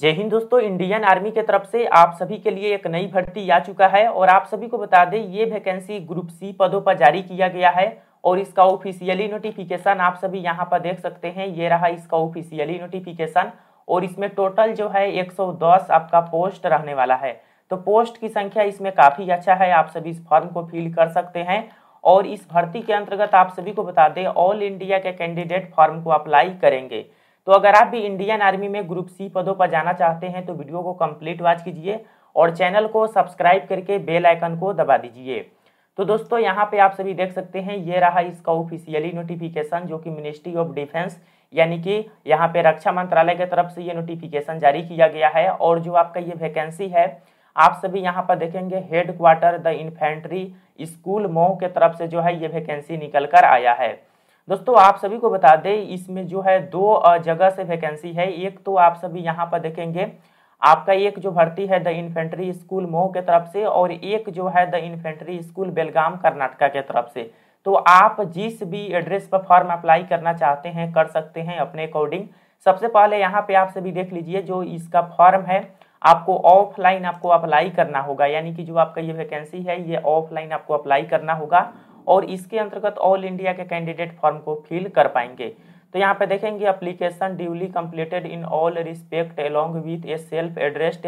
जय हिंद दोस्तों Indian army के तरफ से आप सभी के लिए एक नई भर्ती आ चुका है और आप सभी को बता दें ये वैकेंसी ग्रुप सी पदों पर जारी किया गया है और इसका ऑफिशियली नोटिफिकेशन आप सभी यहाँ पर देख सकते हैं ये रहा इसका ऑफिशियली नोटिफिकेशन और इसमें टोटल जो है 110 आपका पोस्ट रहने वाला है तो पोस्ट की संख्या इसमें काफ़ी अच्छा है आप सभी इस फॉर्म को फिल कर सकते हैं और इस भर्ती के अंतर्गत आप सभी को बता दें ऑल इंडिया के कैंडिडेट फॉर्म को अप्लाई करेंगे तो अगर आप भी इंडियन आर्मी में ग्रुप सी पदों पर जाना चाहते हैं तो वीडियो को कंप्लीट वॉच कीजिए और चैनल को सब्सक्राइब करके बेल आइकन को दबा दीजिए तो दोस्तों यहाँ पे आप सभी देख सकते हैं ये रहा इसका ऑफिशियली नोटिफिकेशन जो कि मिनिस्ट्री ऑफ डिफेंस यानी कि यहाँ पे रक्षा मंत्रालय की तरफ से ये नोटिफिकेशन जारी किया गया है और जो आपका ये वैकेंसी है आप सभी यहाँ पर देखेंगे head quarter the infantry school Mhow के तरफ से जो है ये वैकेंसी निकल कर आया है दोस्तों आप सभी को बता दें इसमें जो है दो जगह से वैकेंसी है एक तो आप सभी यहाँ पर देखेंगे आपका एक जो भर्ती है द इन्फेंट्री स्कूल मोह के तरफ से और एक जो है the infantry school Belgaum Karnataka के तरफ से तो आप जिस भी एड्रेस पर फॉर्म अप्लाई करना चाहते हैं कर सकते हैं अपने अकॉर्डिंग सबसे पहले यहाँ पे आप सभी देख लीजिए जो इसका फॉर्म है आपको ऑफलाइन आपको अप्लाई करना होगा यानी कि जो आपका ये वैकेंसी है ये ऑफलाइन आपको अप्लाई करना होगा और इसके अंतर्गत ऑल इंडिया के कैंडिडेट फॉर्म को फिल कर पाएंगे तो यहाँ पे देखेंगे application duly completed in all respect along with a self addressed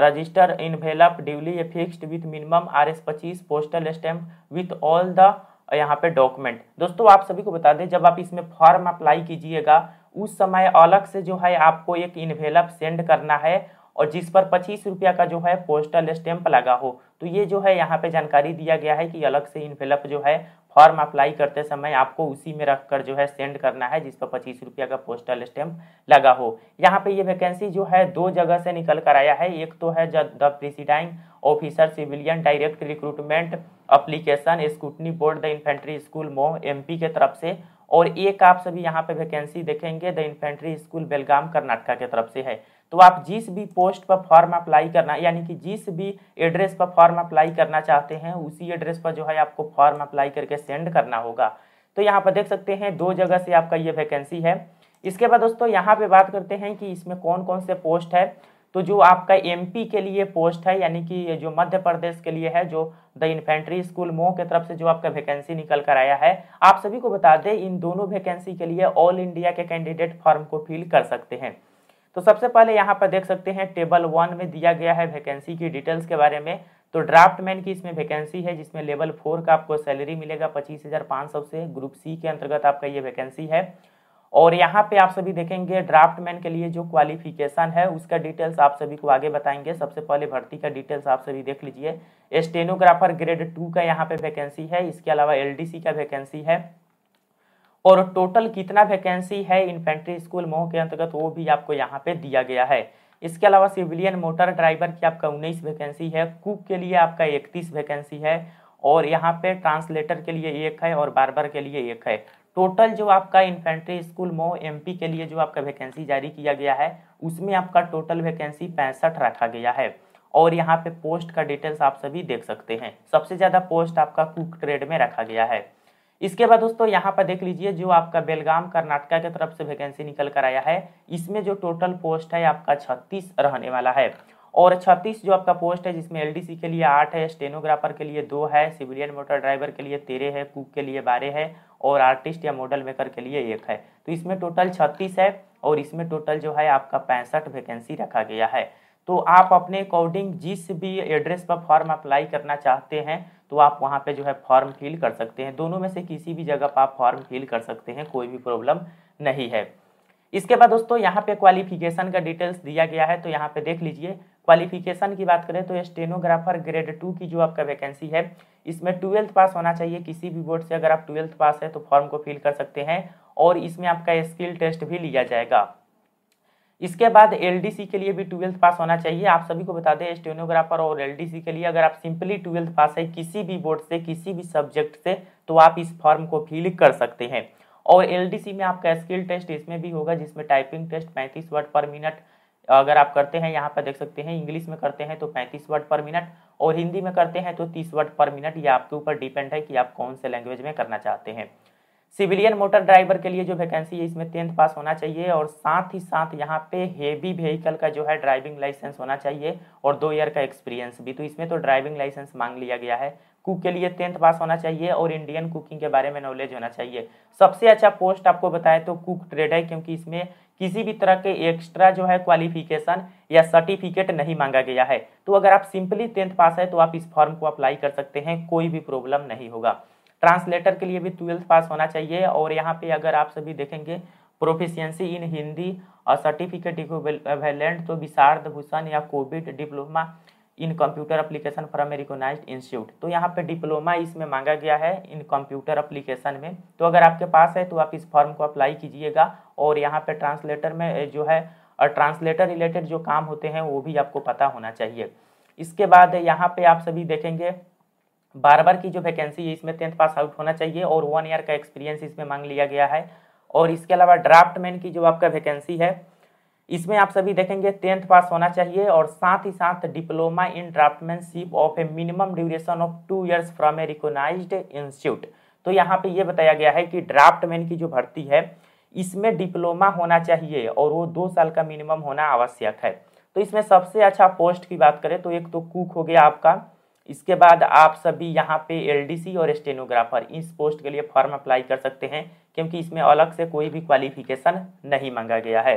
register envelope duly affixed with minimum R S पच्चीस postal stamp with all the यहाँ पे डॉक्यूमेंट दोस्तों आप सभी को बता दें जब आप इसमें फॉर्म अप्लाई कीजिएगा उस समय अलग से जो है आपको एक इन्वेलप सेंड करना है और जिस पर पच्चीस रुपया का जो है पोस्टल स्टैंप लगा हो तो ये जो है यहाँ पे जानकारी दिया गया है कि अलग से इन्वेलप जो है फॉर्म अप्लाई करते समय आपको उसी में रखकर जो है सेंड करना है जिस पर पच्चीस रुपया का पोस्टल स्टैम्प लगा हो यहाँ पे ये वैकेंसी जो है दो जगह से निकल कर आया है एक तो है the presiding officer civilian direct recruitment application scrutiny board the infantry school Mhow M के तरफ से और एक आप सभी यहाँ पे वैकेंसी देखेंगे the infantry school Belgaum Karnataka के तरफ से है तो आप जिस भी पोस्ट पर फॉर्म अप्लाई करना यानी कि जिस भी एड्रेस पर फॉर्म अप्लाई करना चाहते हैं उसी एड्रेस पर जो है आपको फॉर्म अप्लाई करके सेंड करना होगा तो यहाँ पर देख सकते हैं दो जगह से आपका ये वैकेंसी है इसके बाद दोस्तों यहाँ पे बात करते हैं कि इसमें कौन कौन से पोस्ट है तो जो आपका एमपी के लिए पोस्ट है यानी कि जो मध्य प्रदेश के लिए है जो द इन्फेंट्री स्कूल मोह के तरफ से जो आपका वैकेंसी निकल कर आया है आप सभी को बता दें इन दोनों वैकेंसी के लिए ऑल इंडिया के कैंडिडेट फॉर्म को फिल कर सकते हैं तो सबसे पहले यहाँ पर देख सकते हैं टेबल वन में दिया गया है वैकेंसी की डिटेल्स के बारे में तो ड्राफ्ट मैन की इसमें वैकेंसी है जिसमें लेवल फोर का आपको सैलरी मिलेगा पच्चीस हज़ार पाँच सौ से ग्रुप सी के अंतर्गत आपका ये वैकेंसी है और यहाँ पे आप सभी देखेंगे ड्राफ्ट मैन के लिए जो क्वालिफिकेशन है उसका डिटेल्स आप सभी को आगे बताएंगे सबसे पहले भर्ती का डिटेल्स आप सभी देख लीजिए स्टेनोग्राफर ग्रेड टू का यहाँ पे वैकेंसी है इसके अलावा एल का वैकेंसी है और टोटल कितना वैकेंसी है इन्फेंट्री स्कूल मोह के अंतर्गत वो भी आपको यहाँ पे दिया गया है इसके अलावा सिविलियन मोटर ड्राइवर की आपका उन्नीस वैकेंसी है कुक के लिए आपका इकतीस वैकेंसी है और यहाँ पे ट्रांसलेटर के लिए एक है और बारबर के लिए एक है टोटल जो आपका इन्फेंट्री स्कूल मो एमपी के लिए जो आपका वैकेंसी जारी किया गया है उसमें आपका टोटल वैकेंसी पैंसठ रखा गया है और यहाँ पे पोस्ट का डिटेल्स आप सभी देख सकते हैं सबसे ज़्यादा पोस्ट आपका कुक ट्रेड में रखा गया है इसके बाद दोस्तों यहाँ पर देख लीजिए जो आपका बेलगाम कर्नाटका की तरफ से वैकेंसी निकल कर आया है इसमें जो टोटल पोस्ट है आपका छत्तीस रहने वाला है और 36 जो आपका पोस्ट है जिसमें एलडीसी के लिए आठ है स्टेनोग्राफर के लिए दो है सिविलियन मोटर ड्राइवर के लिए तेरह है कुक के लिए बारह है और आर्टिस्ट या मॉडल मेकर के लिए एक है तो इसमें टोटल छत्तीस है और इसमें टोटल जो है आपका पैंसठ वैकेंसी रखा गया है तो आप अपने अकॉर्डिंग जिस भी एड्रेस पर फॉर्म अप्लाई करना चाहते हैं तो आप वहाँ पे जो है फॉर्म फिल कर सकते हैं दोनों में से किसी भी जगह पर आप फॉर्म फिल कर सकते हैं कोई भी प्रॉब्लम नहीं है इसके बाद दोस्तों यहाँ पे क्वालिफिकेशन का डिटेल्स दिया गया है तो यहाँ पे देख लीजिए क्वालिफिकेशन की बात करें तो स्टेनोग्राफर ग्रेड टू की जो आपका वैकेंसी है इसमें ट्वेल्थ पास होना चाहिए किसी भी बोर्ड से अगर आप ट्वेल्थ पास है तो फॉर्म को फिल कर सकते हैं और इसमें आपका स्किल टेस्ट भी लिया जाएगा इसके बाद एलडीसी के लिए भी ट्वेल्थ पास होना चाहिए आप सभी को बता दें स्टेनोग्राफर और एलडीसी के लिए अगर आप सिंपली ट्वेल्थ पास है किसी भी बोर्ड से किसी भी सब्जेक्ट से तो आप इस फॉर्म को फिल कर सकते हैं और एलडीसी में आपका स्किल टेस्ट इसमें भी होगा जिसमें टाइपिंग टेस्ट पैंतीस वर्ड पर मिनट अगर आप करते हैं यहाँ पर देख सकते हैं इंग्लिश में करते हैं तो पैंतीस वर्ड पर मिनट और हिंदी में करते हैं तो तीस वर्ड पर मिनट ये आपके ऊपर डिपेंड है कि आप कौन से लैंग्वेज में करना चाहते हैं सिविलियन मोटर ड्राइवर के लिए जो वैकेंसी है इसमें टेंथ पास होना चाहिए और साथ ही साथ यहाँ पे हेवी व्हीकल का जो है ड्राइविंग लाइसेंस होना चाहिए और दो ईयर का एक्सपीरियंस भी तो इसमें तो ड्राइविंग लाइसेंस मांग लिया गया है कुक के लिए टेंथ पास होना चाहिए और इंडियन कुकिंग के बारे में नॉलेज होना चाहिए सबसे अच्छा पोस्ट आपको बताए तो कुक ट्रेड है क्योंकि इसमें किसी भी तरह के एक्स्ट्रा जो है क्वालिफिकेशन या सर्टिफिकेट नहीं मांगा गया है तो अगर आप सिंपली टेंथ पास है तो आप इस फॉर्म को अप्लाई कर सकते हैं कोई भी प्रॉब्लम नहीं होगा ट्रांसलेटर के लिए भी ट्वेल्थ पास होना चाहिए और यहाँ पे अगर आप सभी देखेंगे प्रोफिशियंसी इन हिंदी और सर्टिफिकेट इक्वेलेंट तो विशारद भूषण या Kovid diploma in computer application from a recognise institute तो यहाँ पे डिप्लोमा इसमें मांगा गया है इन कंप्यूटर अप्लीकेशन में तो अगर आपके पास है तो आप इस फॉर्म को अप्लाई कीजिएगा और यहाँ पे ट्रांसलेटर में जो है और ट्रांसलेटर रिलेटेड जो काम होते हैं वो भी आपको पता होना चाहिए इसके बाद यहाँ पे आप सभी देखेंगे बार बार की जो वैकेंसी है इसमें टेंथ पास आउट होना चाहिए और वन ईयर का एक्सपीरियंस इसमें मांग लिया गया है और इसके अलावा ड्राफ्टमैन की जो आपका वैकेंसी है इसमें आप सभी देखेंगे टेंथ पास होना चाहिए और साथ ही साथ diploma in draftsmanship of a minimum duration of two years from a recognise institute तो यहाँ पे ये बताया गया है कि ड्राफ्टमैन की जो भर्ती है इसमें डिप्लोमा होना चाहिए और वो दो साल का मिनिमम होना आवश्यक है तो इसमें सबसे अच्छा पोस्ट की बात करें तो एक तो कुक हो गया आपका इसके बाद आप सभी यहाँ पे एलडीसी और स्टेनोग्राफर इस पोस्ट के लिए फॉर्म अप्लाई कर सकते हैं क्योंकि इसमें अलग से कोई भी क्वालिफिकेशन नहीं मांगा गया है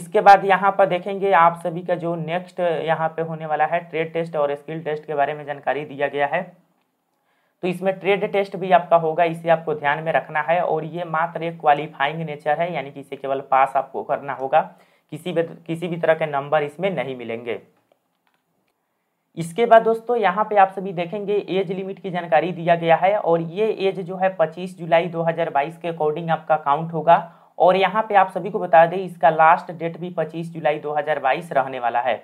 इसके बाद यहाँ पर देखेंगे आप सभी का जो नेक्स्ट यहाँ पे होने वाला है ट्रेड टेस्ट और स्किल टेस्ट के बारे में जानकारी दिया गया है तो इसमें ट्रेड टेस्ट भी आपका होगा इसे आपको ध्यान में रखना है और ये मात्र एक क्वालिफाइंग नेचर है यानी कि इसे केवल पास आपको करना होगा किसी भी किसी भी तरह के नंबर इसमें नहीं मिलेंगे इसके बाद दोस्तों यहाँ पे आप सभी देखेंगे एज लिमिट की जानकारी दिया गया है और ये एज जो है 25 जुलाई 2022 के अकॉर्डिंग आपका काउंट होगा और यहाँ पे आप सभी को बता दें इसका लास्ट डेट भी 25 जुलाई 2022 रहने वाला है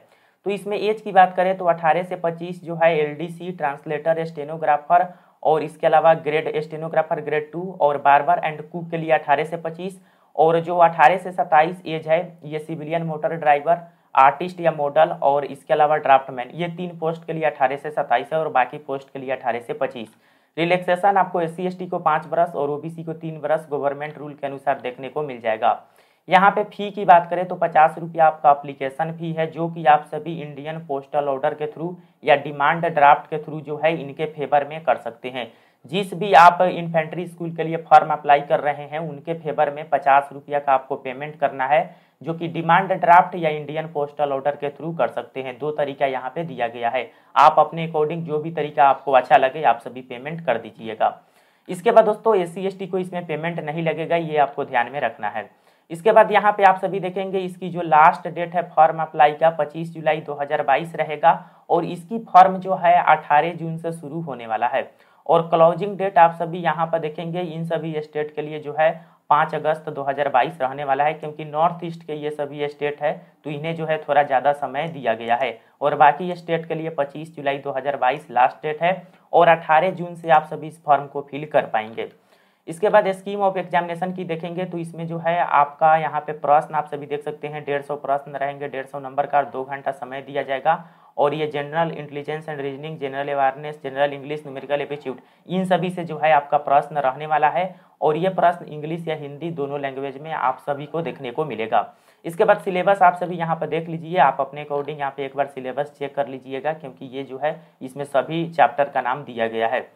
तो इसमें एज की बात करें तो 18 से 25 जो है एलडीसी ट्रांसलेटर स्टेनोग्राफर और इसके अलावा ग्रेड स्टेनोग्राफर ग्रेड टू और बार एंड कुक के लिए अठारह से पच्चीस और जो अठारह से सत्ताईस एज है ये सिविलियन मोटर ड्राइवर आर्टिस्ट या मॉडल और इसके अलावा ड्राफ्टमैन ये तीन पोस्ट के लिए अठारह से सत्ताईस है और बाकी पोस्ट के लिए अठारह से पच्चीस रिलैक्सेशन आपको एस सी को पाँच बरस और ओ को तीन बरस गवर्नमेंट रूल के अनुसार देखने को मिल जाएगा यहाँ पे फी की बात करें तो पचास रुपया आपका अप्लीकेशन फी है जो कि आप सभी इंडियन पोस्टल ऑर्डर के थ्रू या डिमांड ड्राफ्ट के थ्रू जो है इनके फेवर में कर सकते हैं जिस भी आप इन्फेंट्री स्कूल के लिए फॉर्म अप्लाई कर रहे हैं उनके फेवर में पचास रुपया का आपको पेमेंट करना है जो कि डिमांड ड्राफ्ट या इंडियन पोस्टल ऑर्डर के थ्रू कर सकते हैं दो तरीका यहाँ पे दिया गया है आप अपने अकॉर्डिंग जो भी तरीका आपको अच्छा लगे आप सभी पेमेंट कर दीजिएगा इसके बाद दोस्तों एस सी को इसमें पेमेंट नहीं लगेगा ये आपको ध्यान में रखना है इसके बाद यहाँ पे आप सभी देखेंगे इसकी जो लास्ट डेट है फॉर्म अप्लाई का 25 जुलाई 2022 रहेगा और इसकी फॉर्म जो है 18 जून से शुरू होने वाला है और क्लोजिंग डेट आप सभी यहाँ पर देखेंगे इन सभी स्टेट के लिए जो है पाँच अगस्त 2022 रहने वाला है क्योंकि नॉर्थ ईस्ट के ये सभी स्टेट है तो इन्हें जो है थोड़ा ज़्यादा समय दिया गया है और बाकी स्टेट के लिए 25 जुलाई 2022 लास्ट डेट है और 18 जून से आप सभी इस फॉर्म को फिल कर पाएंगे इसके बाद स्कीम ऑफ एग्जामिनेशन की देखेंगे तो इसमें जो है आपका यहाँ पे प्रश्न आप सभी देख सकते हैं डेढ़ सौ प्रश्न रहेंगे डेढ़ सौ नंबर का दो घंटा समय दिया जाएगा और ये general intelligence and reasoning general awareness general English numerical aptitude इन सभी से जो है आपका प्रश्न रहने वाला है और ये प्रश्न इंग्लिश या हिंदी दोनों लैंग्वेज में आप सभी को देखने को मिलेगा इसके बाद सिलेबस आप सभी यहाँ पर देख लीजिए आप अपने अकॉर्डिंग यहाँ पे एक बार सिलेबस चेक कर लीजिएगा क्योंकि ये जो है इसमें सभी चैप्टर का नाम दिया गया है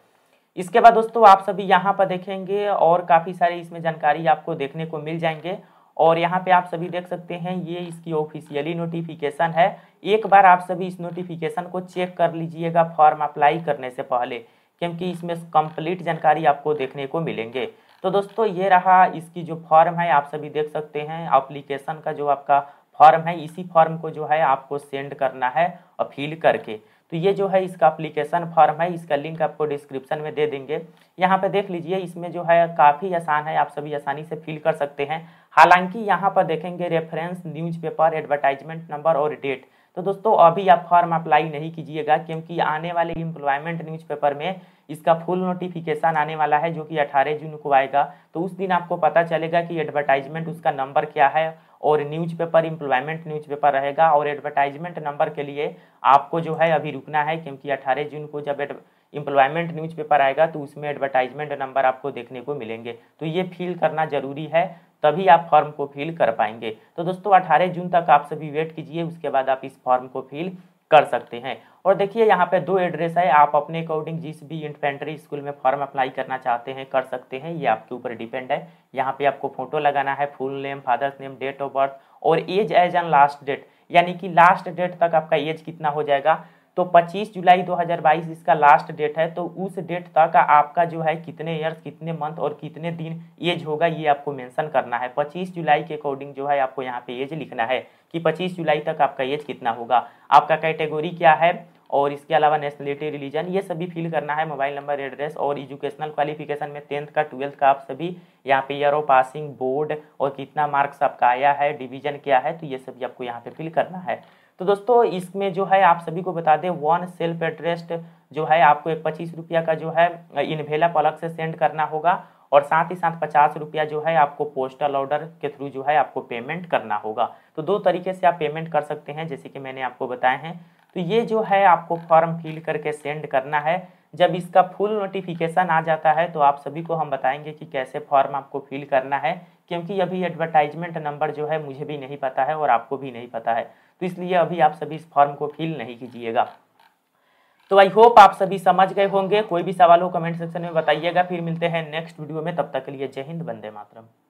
इसके बाद दोस्तों आप सभी यहाँ पर देखेंगे और काफ़ी सारी इसमें जानकारी आपको देखने को मिल जाएंगे और यहाँ पे आप सभी देख सकते हैं ये इसकी ऑफिशियली नोटिफिकेशन है एक बार आप सभी इस नोटिफिकेशन को चेक कर लीजिएगा फॉर्म अप्लाई करने से पहले क्योंकि इसमें कंप्लीट जानकारी आपको देखने को मिलेंगे तो दोस्तों ये रहा इसकी जो फॉर्म है आप सभी देख सकते हैं अप्लीकेशन का जो आपका फॉर्म है इसी फॉर्म को जो है आपको सेंड करना है और फिल करके तो ये जो है इसका अप्लीकेशन फॉर्म है इसका लिंक आपको डिस्क्रिप्शन में दे देंगे यहाँ पे देख लीजिए इसमें जो है काफ़ी आसान है आप सभी आसानी से फिल कर सकते हैं हालांकि यहाँ पर देखेंगे रेफरेंस न्यूज़पेपर एडवर्टाइजमेंट नंबर और डेट तो दोस्तों अभी आप फॉर्म अप्लाई नहीं कीजिएगा क्योंकि आने वाले न्यूज़ न्यूज़पेपर में इसका फुल नोटिफिकेशन आने वाला है जो कि 18 जून को आएगा तो उस दिन आपको पता चलेगा कि एडवर्टाइजमेंट उसका नंबर क्या है और न्यूज़पेपर न्यूज न्यूज़पेपर रहेगा और एडवर्टाइजमेंट नंबर के लिए आपको जो है अभी रुकना है क्योंकि अठारह जून को जब न्यूज़ न्यूज़पेपर आएगा तो उसमें एडवर्टाइजमेंट नंबर आपको देखने को मिलेंगे तो ये फील करना ज़रूरी है तभी आप फॉर्म को फिल कर पाएंगे तो दोस्तों अठारह जून तक आप सभी वेट कीजिए उसके बाद आप इस फॉर्म को फिल कर सकते हैं और देखिए यहाँ पे दो एड्रेस है आप अपने अकॉर्डिंग जिस भी इन्फेंट्री स्कूल में फॉर्म अप्लाई करना चाहते हैं कर सकते हैं ये आपके ऊपर डिपेंड है यहाँ पे आपको फोटो लगाना है full name father's name date of birth और age age and last date यानी कि लास्ट डेट तक आपका एज कितना हो जाएगा तो 25 जुलाई 2022 इसका लास्ट डेट है तो उस डेट तक आपका जो है कितने ईयर्स कितने मंथ और कितने दिन एज होगा ये आपको मेंशन करना है 25 जुलाई के अकॉर्डिंग जो है आपको यहाँ पे एज लिखना है कि 25 जुलाई तक आपका एज कितना होगा आपका कैटेगोरी क्या है और इसके अलावा नेशनलिटी रिलीजन ये सभी फिल करना है मोबाइल नंबर एड्रेस और एजुकेशनल क्वालिफिकेशन में टेंथ का ट्वेल्थ का आप सभी यहाँ पे ईयर ऑफ पासिंग बोर्ड और कितना मार्क्स आपका आया है डिवीजन क्या है तो ये सभी आपको यहाँ पे फिल करना है तो दोस्तों इसमें जो है आप सभी को बता दें वन सेल्फ एड्रेस्ड जो है आपको एक पच्चीस रुपया का जो है इनवेलप अलग से सेंड करना होगा और साथ ही साथ पचास रुपया जो है आपको पोस्टल ऑर्डर के थ्रू जो है आपको पेमेंट करना होगा तो दो तरीके से आप पेमेंट कर सकते हैं जैसे कि मैंने आपको बताए हैं तो ये जो है आपको फॉर्म फिल करके सेंड करना है जब इसका फुल नोटिफिकेशन आ जाता है तो आप सभी को हम बताएंगे कि कैसे फॉर्म आपको फिल करना है क्योंकि अभी एडवर्टाइजमेंट नंबर जो है मुझे भी नहीं पता है और आपको भी नहीं पता है तो इसलिए अभी आप सभी इस फॉर्म को फिल नहीं कीजिएगा तो आई होप आप सभी समझ गए होंगे कोई भी सवाल हो कमेंट सेक्शन में बताइएगा फिर मिलते हैं नेक्स्ट वीडियो में तब तक के लिए जय हिंद वंदे मातरम